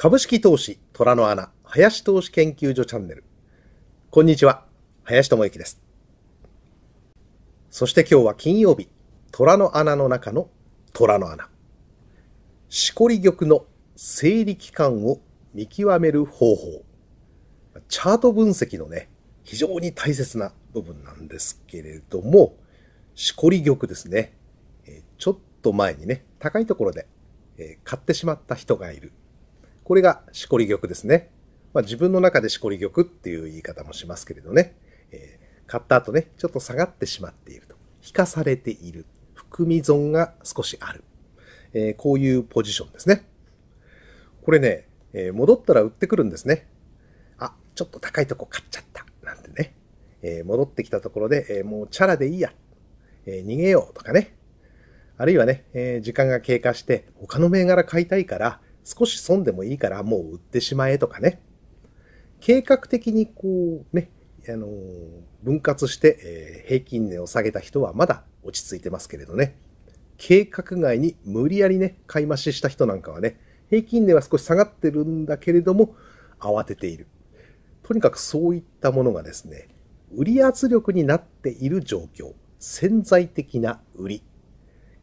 株式投資虎の穴林投資研究所チャンネルこんにちは林智之ですそして今日は金曜日虎の穴の中の虎の穴しこり玉の整理期間を見極める方法チャート分析のね非常に大切な部分なんですけれどもしこり玉ですねちょっと前にね高いところで買ってしまった人がいるこれがしこり玉ですね。まあ、自分の中でしこり玉っていう言い方もしますけれどね。えー、買った後ね、ちょっと下がってしまっていると。引かされている。含み損が少しある。えー、こういうポジションですね。これね、えー、戻ったら売ってくるんですね。あ、ちょっと高いとこ買っちゃった。なんてね。えー、戻ってきたところで、えもうチャラでいいや。え逃げようとかね。あるいはね、え時間が経過して他の銘柄買いたいから、少し損でもいいからもう売ってしまえとかね。計画的にこうね、あの分割して、えー、平均値を下げた人はまだ落ち着いてますけれどね。計画外に無理やりね、買い増しした人なんかはね、平均値は少し下がってるんだけれども、慌てている。とにかくそういったものがですね、売り圧力になっている状況。潜在的な売り。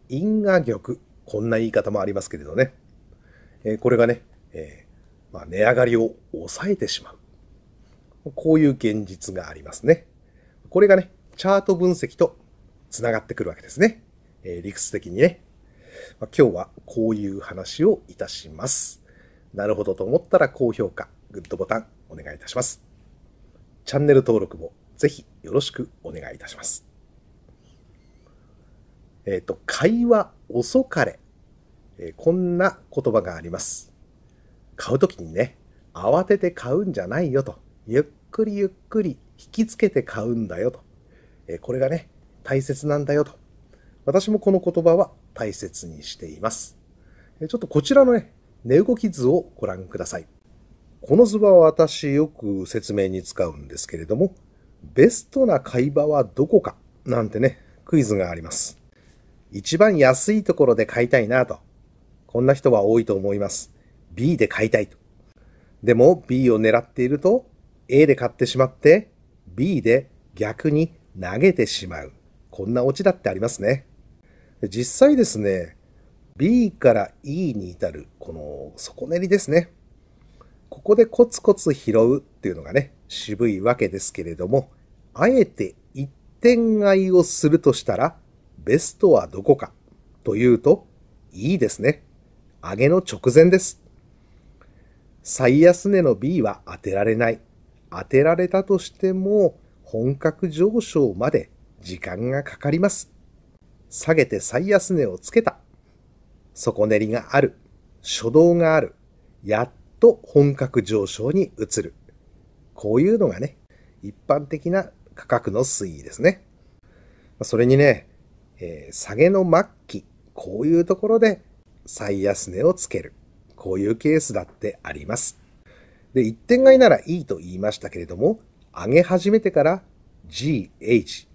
因果玉。こんな言い方もありますけれどね。えこれがね、えまあ、値上がりを抑えてしまう。こういう現実がありますね。これがね、チャート分析と繋がってくるわけですね。え理屈的にね。ま今日はこういう話をいたします。なるほどと思ったら高評価、グッドボタンお願いいたします。チャンネル登録もぜひよろしくお願いいたします。えっ、ー、と、会話遅かれえこんな言葉があります。買う時にね、慌てて買うんじゃないよと。ゆっくりゆっくり引きつけて買うんだよと。えこれがね、大切なんだよと。私もこの言葉は大切にしています。えちょっとこちらのね、値動き図をご覧ください。この図は私よく説明に使うんですけれども、ベストな買い場はどこかなんてね、クイズがあります。一番安いところで買いたいなとこんな人は多いと思います。B で買いたいと。でも B を狙っていると A で買ってしまって B で逆に投げてしまう。こんなオチだってありますね。実際ですね、B から E に至るこの底練りですね。ここでコツコツ拾うっていうのがね、渋いわけですけれども、あえて一点買いをするとしたら、ベストはどこかというと、E ですね。上げの直前です。最安値の B は当てられない。当てられたとしても、本格上昇まで時間がかかります。下げて最安値をつけた。底練りがある。初動がある。やっと本格上昇に移る。こういうのがね、一般的な価格の推移ですね。それにね、えー、下げの末期、こういうところで最安値をつける。こういうケースだってあります。で、一点買いならいいと言いましたけれども、上げ始めてから GH、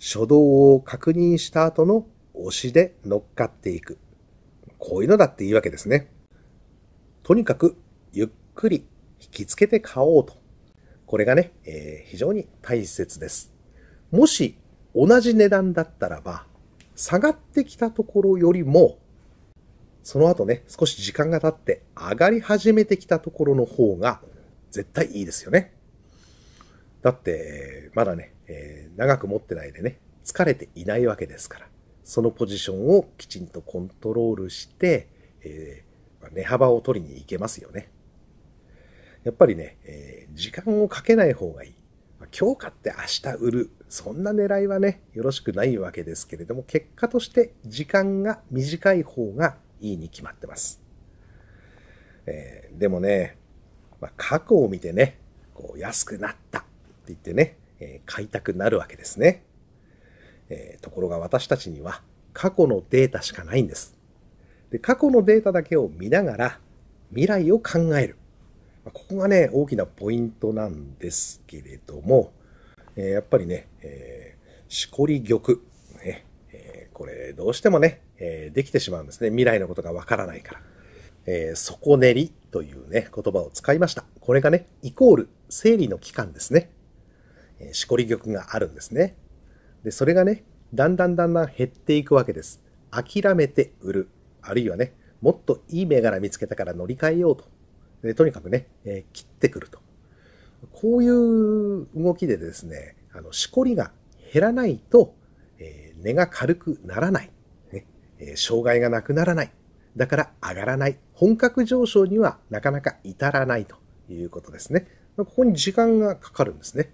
初動を確認した後の押しで乗っかっていく。こういうのだっていいわけですね。とにかく、ゆっくり引きつけて買おうと。これがね、えー、非常に大切です。もし同じ値段だったらば、下がってきたところよりもその後ね、少し時間が経って上がり始めてきたところの方が絶対いいですよね。だって、まだね、えー、長く持ってないでね、疲れていないわけですから、そのポジションをきちんとコントロールして、えー、まあ、値幅を取りに行けますよね。やっぱりね、えー、時間をかけない方がいい。まあ、今日買って明日売る。そんな狙いはね、よろしくないわけですけれども、結果として時間が短い方がいいに決まってます。えー、でもね、まあ、過去を見てね、こう安くなったって言ってね、えー、買いたくなるわけですね、えー、ところが私たちには過去のデータしかないんです。で過去のデータだけを見ながら未来を考える。まあ、ここがね、大きなポイントなんですけれども、えー、やっぱりね、えしこり玉、ね、えこれどうしてもね、えー、できてしまうんですね。未来のことがわからないから。えー、底練りというね、言葉を使いました。これがね、イコール、生理の期間ですね。えー、しこり玉があるんですね。で、それがね、だんだんだんだん減っていくわけです。諦めて売る。あるいはね、もっといい銘柄見つけたから乗り換えようと。でとにかくね、えー、切ってくると。こういう動きでですね、あの、しこりが減らないと、えー、根が軽くならない。え障害がなくならない。だから上がらない。本格上昇にはなかなか至らないということですね。ここに時間がかかるんですね。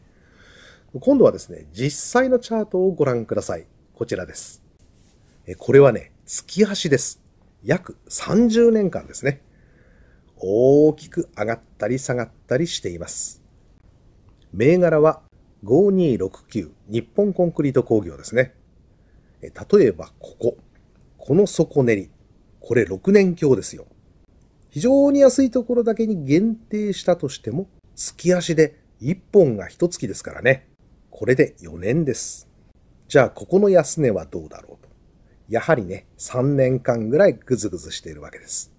今度はですね、実際のチャートをご覧ください。こちらです。これはね、月足です。約30年間ですね。大きく上がったり下がったりしています。銘柄は5269日本コンクリート工業ですね。例えばここ。この底練り、これ6年強ですよ。非常に安いところだけに限定したとしても、月足で1本が1月ですからね。これで4年です。じゃあ、ここの安値はどうだろうと。やはりね、3年間ぐらいぐずぐずしているわけです。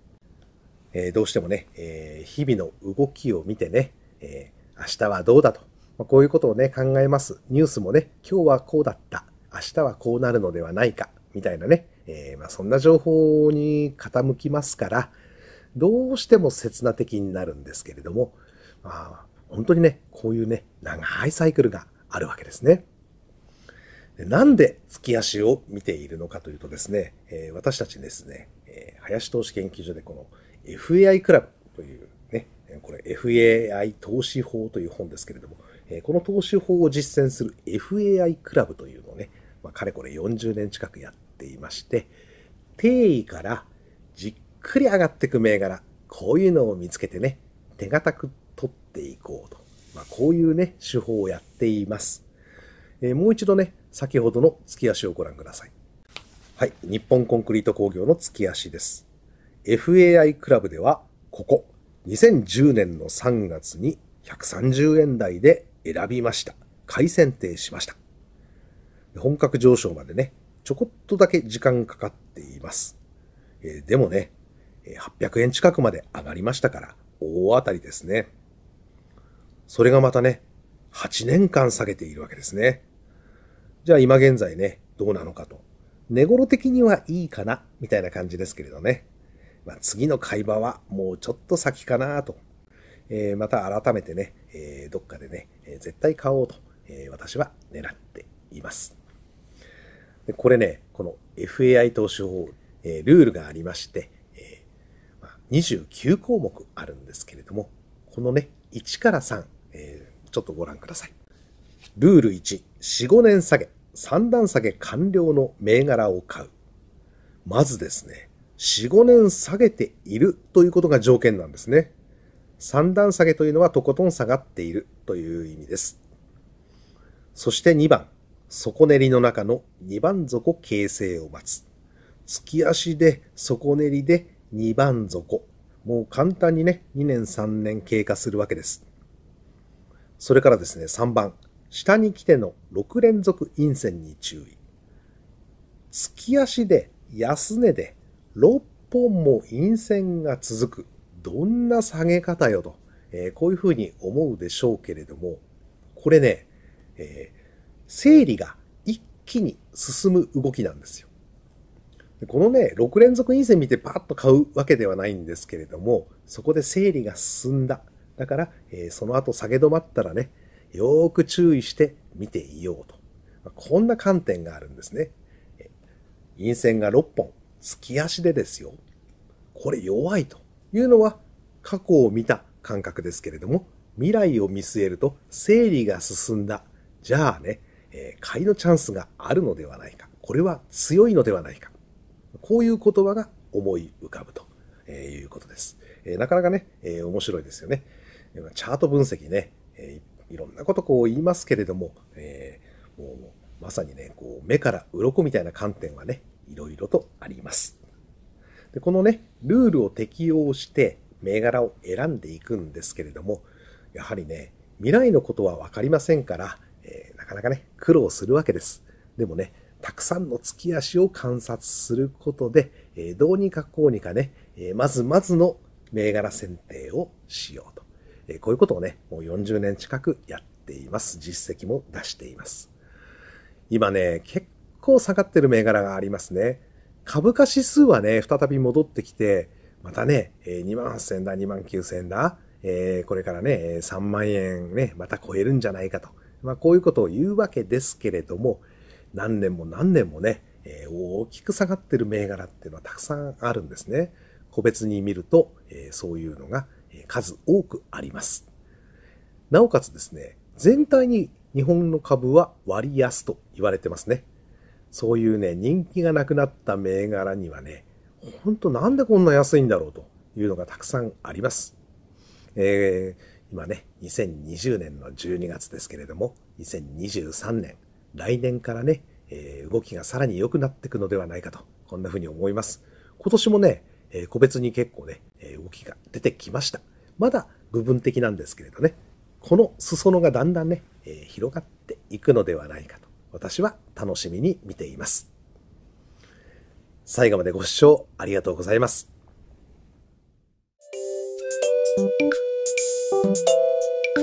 えー、どうしてもね、えー、日々の動きを見てね、えー、明日はどうだと、まあ、こういうことをね、考えます。ニュースもね、今日はこうだった、明日はこうなるのではないか、みたいなね、えー、まあ、そんな情報に傾きますから、どうしても刹那的になるんですけれども、まあ、本当にね、こういうね、長いサイクルがあるわけですね。でなんで月足を見ているのかというとですね、えー、私たちですね、えー、林投資研究所でこの FAI クラブというね、これ FAI 投資法という本ですけれども、えー、この投資法を実践する FAI クラブというのをね、まあ、かれこれ40年近くやっていまして、定位からじっくり上がってく銘柄、こういうのを見つけてね、手堅く取っていこうと。まあ、こういうね、手法をやっています。えー、もう一度ね、先ほどの月足をご覧ください。はい、日本コンクリート工業の月足です。FAI クラブでは、ここ、2010年の3月に130円台で選びました。改選定しました。本格上昇までね、ちょこっとだけ時間かかっています。えー、でもね、800円近くまで上がりましたから、大当たりですね。それがまたね、8年間下げているわけですね。じゃあ今現在ね、どうなのかと。寝頃的にはいいかな、みたいな感じですけれどね。まあ、次の会話はもうちょっと先かなと。えー、また改めてね、えー、どっかでね、えー、絶対買おうと、え私は狙っています。でこれね、この FAI 投資法、えー、ルールがありまして、えーまあ、29項目あるんですけれども、このね、1から3、えー、ちょっとご覧ください。ルール1、4、5年下げ、3段下げ完了の銘柄を買う。まずですね、4、5年下げているということが条件なんですね。3段下げというのはとことん下がっているという意味です。そして2番、底練りの中の二番底形成を待つ。月足で底練りで二番底。もう簡単にね、2年3年経過するわけです。それからですね、3番。下に来ての6連続陰線に注意。月足で安値で6本も陰線が続く。どんな下げ方よと、えー、こういうふうに思うでしょうけれども、これね、えー整理が一気に進む動きなんですよ。このね、6連続陰線見てパッと買うわけではないんですけれども、そこで整理が進んだ。だから、えー、その後下げ止まったらね、よーく注意して見ていようと。こんな観点があるんですね。陰線が6本、月足でですよ。これ弱いというのは過去を見た感覚ですけれども、未来を見据えると整理が進んだ。じゃあね、えー、買いのチャンスがあるのではないか。これは強いのではないか。こういう言葉が思い浮かぶと、えいうことです。えなかなかね、え面白いですよね。チャート分析ね、えいろんなことこう言いますけれども、えー、もうまさにね、こう目から鱗みたいな観点はね、いろいろとあります。でこのね、ルールを適用して銘柄を選んでいくんですけれども、やはりね、未来のことは分かりませんから、えー、なかなかね、苦労するわけです。でもね、たくさんの月足を観察することで、えー、どうにかこうにかね、えー、まずまずの銘柄選定をしようと。えー、こういうことをね、もう40年近くやっています。実績も出しています。今ね、結構下がってる銘柄がありますね。株価指数はね、再び戻ってきて、またね、2万8000だ、2万9000だ、えー、これからね、3万円ね、また超えるんじゃないかと。まあ、こういうことを言うわけですけれども、何年も何年もね、えー、大きく下がってる銘柄っていうのはたくさんあるんですね。個別に見ると、えー、そういうのが数多くあります。なおかつですね、全体に日本の株は割安と言われてますね。そういうね、人気がなくなった銘柄にはね、ほんとなんでこんな安いんだろうというのがたくさんあります。えー、今ね、2020年の12月ですけれども、2023年、来年からね、えー、動きがさらに良くなっていくのではないかと、こんな風に思います。今年もね、えー、個別に結構ね、え動きが出てきました。まだ部分的なんですけれどね、この裾野がだんだんね、えー、広がっていくのではないかと、私は楽しみに見ています。最後までご視聴ありがとうございます。Música